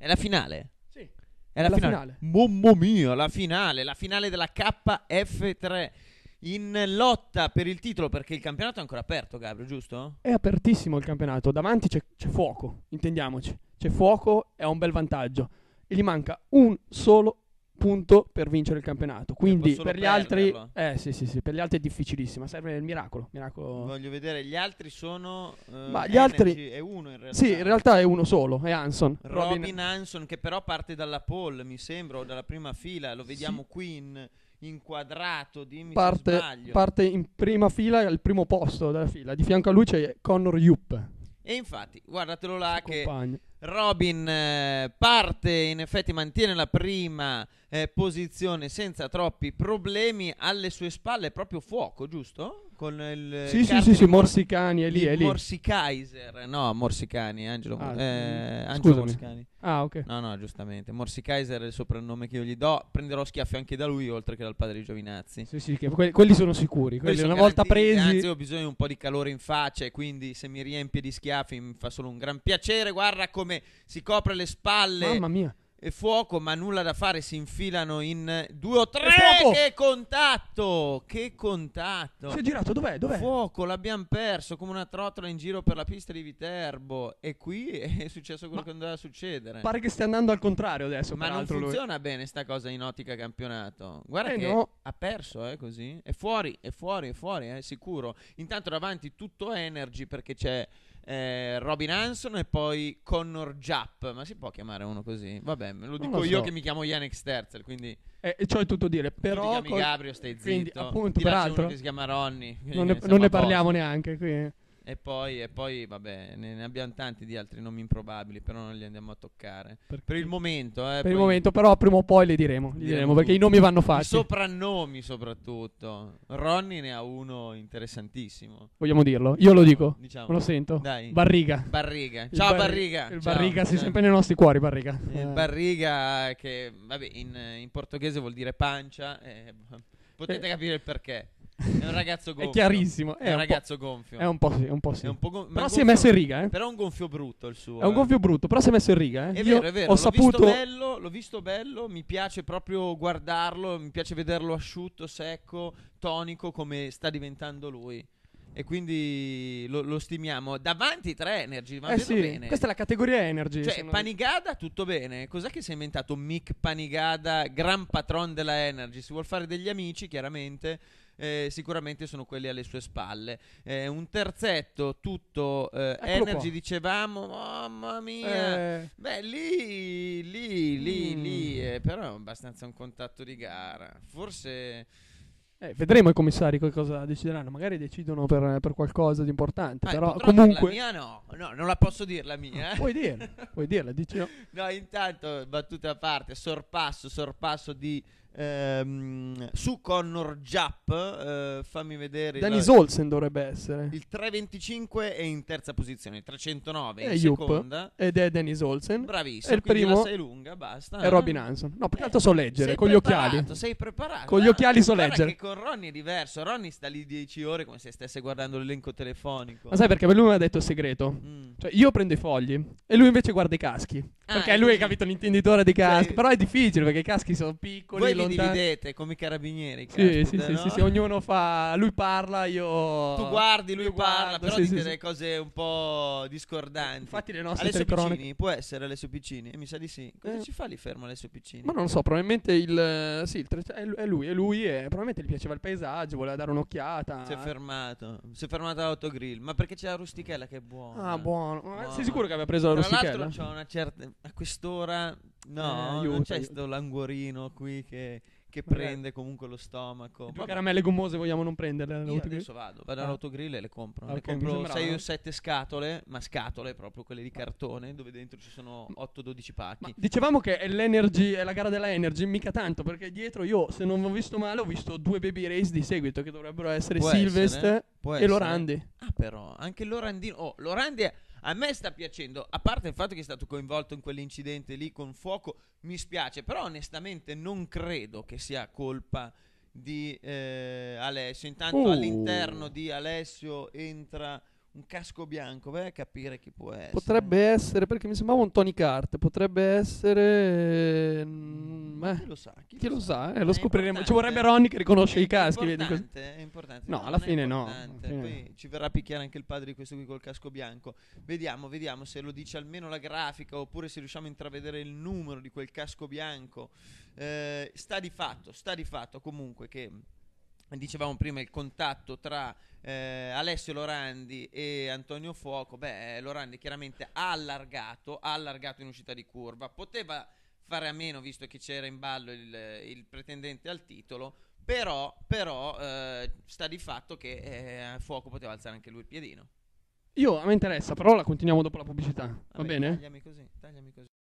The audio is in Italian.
È la finale? Sì. È la, la finale. finale. Mamma mia, la finale, la finale della KF3 in lotta per il titolo perché il campionato è ancora aperto, Gabriel, giusto? È apertissimo il campionato, davanti c'è, c'è fuoco, intendiamoci. C'è fuoco, è un bel vantaggio. E gli manca un solo punto per vincere il campionato. Quindi per gli, altri, eh, sì, sì, sì, per gli altri è difficilissima, serve il miracolo, miracolo. Voglio vedere, gli altri sono eh, Ma gli altri è uno in realtà. Sì, in realtà è uno solo, è Hanson. Robin, Robin Hanson che però parte dalla pole, mi sembra, o dalla prima fila, lo vediamo qui in inquadrato, dimmi parte, Parte in prima fila, al primo posto della fila, di fianco a lui c'è Connor Yupp. E infatti, guardatelo là Compagno. che Robin eh, parte, in effetti mantiene la prima eh, posizione senza troppi problemi alle sue spalle proprio fuoco, giusto? Con il Sì, sì, sì, sì, Morsicani è lì, è lì. Morsicaiser, no, Morsicani, Angelo, ah, eh, Morsicani. Ah, ok. No, no, giustamente. Morsicaiser è il soprannome che io gli do. Prenderò schiaffi anche da lui, oltre che dal padre di Giovinazzi. Sì, sì, que- quelli sono sicuri. Quelli, quelli una volta presi. Anzi, ho bisogno di un po' di calore in faccia. E quindi se mi riempie di schiaffi mi fa solo un gran piacere. Guarda come si copre le spalle. Mamma mia e fuoco, ma nulla da fare. Si infilano in due o tre. Che contatto! Che contatto! Si è girato, dov'è? dov'è? Fuoco, l'abbiamo perso come una trottola in giro per la pista di Viterbo. E qui è successo quello ma che andava a succedere. Pare che stia andando al contrario adesso. Ma non funziona lui. bene sta cosa in ottica campionato. Guarda eh che no. ha perso, eh, così. È fuori, è fuori, è fuori, è sicuro. Intanto davanti tutto energy perché c'è eh, Robin Hanson e poi Connor Japp. Ma si può chiamare uno così? Vabbè, me lo dico lo so. io che mi chiamo Yannick Terzel, quindi... Eh, e ciò è tutto dire, però... Tu ti chiami Gabrio, stai zitto. Quindi, appunto, Ti peraltro, uno si chiama Ronny. Non ne, non ne parliamo neanche qui. E poi, e poi, vabbè, ne, ne, abbiamo tanti di altri nomi improbabili, però non li andiamo a toccare. Perché? Per il momento, eh, Per il momento, però prima o poi li diremo, li diremo perché i nomi vanno fatti. I soprannomi soprattutto. Ronnie ne ha uno interessantissimo. Vogliamo dirlo? Io lo dico. Diciamo. Lo sento. Dai. Barriga. Barriga. Ciao il bar- Barriga. Il Ciao. Barriga, sei sempre nei nostri cuori, Barriga. Il eh. Barriga che, vabbè, in, in, portoghese vuol dire pancia. Eh, potete eh. capire il perché. È un ragazzo gonfio. È chiarissimo. È, è un, ragazzo gonfio. È un po' sì, un po' sì. Un po gonfio, però si è messo in riga, eh. Però è un gonfio brutto il suo. È un eh. gonfio brutto, però si è messo in riga, eh. È vero, è vero. Ho l'ho saputo... Visto bello, l'ho visto bello, mi piace proprio guardarlo, mi piace vederlo asciutto, secco, tonico, come sta diventando lui. E quindi lo, lo stimiamo. Davanti tre Energy, va eh sì, bene. Questa è la categoria Energy. Cioè, Panigada, tutto bene. Cos'è che si è inventato Mick Panigada, gran patron della Energy? Si vuol fare degli amici, chiaramente eh, sicuramente sono quelli alle sue spalle. Eh, un terzetto tutto eh, Energy, qua. dicevamo, mamma mia, eh. beh lì, lì, lì, mm. lì, eh, però è abbastanza un contatto di gara. Forse... Eh, vedremo i commissari cosa decideranno. Magari decidono per, per qualcosa di importante. Ah, però comunque. La mia no. no, non la posso dire la mia. Eh. Puoi dirla, puoi dirla, dici no. no, intanto, battuta a parte, sorpasso, sorpasso di Ehm, su Connor Giapp, eh, fammi vedere. Dennis la... Olsen dovrebbe essere. Il 325 è in terza posizione, il 309 è in Yup, eh, seconda. Ed è Dennis Olsen. Bravissimo. E il primo sei lunga, basta. È eh. Robin Hanson. No, perché eh, so leggere, con gli occhiali. Sei preparato. Con gli ah, occhiali so leggere. Perché con Ronnie è diverso. Ronnie sta lì 10 ore come se stesse guardando l'elenco telefonico. Ma sai perché? Lui mi ha detto il segreto. Mm. Cioè, io prendo i fogli e lui invece guarda i caschi. Ah, perché lui, capito, l'intenditore dei caschi. Cioè, Però è difficile perché i caschi sono piccoli. Voi vi dividete come i carabinieri. Sì, sì, no? sì, sì, ognuno fa. Lui parla, io. Tu guardi, lui parla, guardo, però sì, dite sì, cose un po' discordanti. Infatti, le nostre Alessio Piccini, può essere Alessio Piccini? Mi sa di sì. Cosa eh. ci fa lì fermo Alessio Piccini? Ma non lo so, probabilmente il. Eh, sì, il tre... è lui, è lui, e probabilmente gli piaceva il paesaggio, voleva dare un'occhiata. Si è fermato. Si è fermato all'autogrill. Ma perché c'è la rustichella che è buona? Ah, buono. buono. Sei sicuro che aveva preso la Tra rusticella? Tra l'altro, c'ho una certa. A quest'ora No, eh, aiuto, non c'è questo languorino qui che, che prende comunque lo stomaco. Ma due caramelle gommose vogliamo non prenderle Io adesso vado, vado ah. all'autogrill e le compro. Ah, okay, ne compro 6 o 7 scatole, ma scatole proprio quelle di cartone, dove dentro ci sono 8-12 pacchi. Ma dicevamo che è l'energy, è la gara della energy, mica tanto, perché dietro io, se non ho visto male, ho visto due baby race di seguito, che dovrebbero essere Può Silvest essere. e Lorandi. Ah però, anche Lorandino, oh, Lorandi è... A me sta piacendo, a parte il fatto che è stato coinvolto in quell'incidente lì con fuoco, mi spiace, però onestamente non credo che sia colpa di eh, Alessio. Intanto uh. all'interno di Alessio entra un casco bianco, vai a capire chi può essere. Potrebbe essere, perché mi sembrava un Tony Cart, potrebbe essere... Mm, Beh, chi lo sa? Chi, chi lo, sa? sa? Eh, lo eh, scopriremo. Ci vorrebbe Ronnie che riconosce è i caschi. Vedi È importante. No, alla fine no. Alla ci verrà a picchiare anche il padre di questo qui col casco bianco. Vediamo, vediamo se lo dice almeno la grafica oppure se riusciamo a intravedere il numero di quel casco bianco. Eh, sta di fatto, sta di fatto comunque che dicevamo prima il contatto tra eh, Alessio Lorandi e Antonio Fuoco, beh, Lorandi chiaramente ha allargato, ha allargato in uscita di curva, poteva fare a meno visto che c'era in ballo il, il pretendente al titolo, però, però eh, sta di fatto che eh, Fuoco poteva alzare anche lui il piedino. Io, a me interessa, però la continuiamo dopo la pubblicità, va, bene? Tagliami così, tagliami così.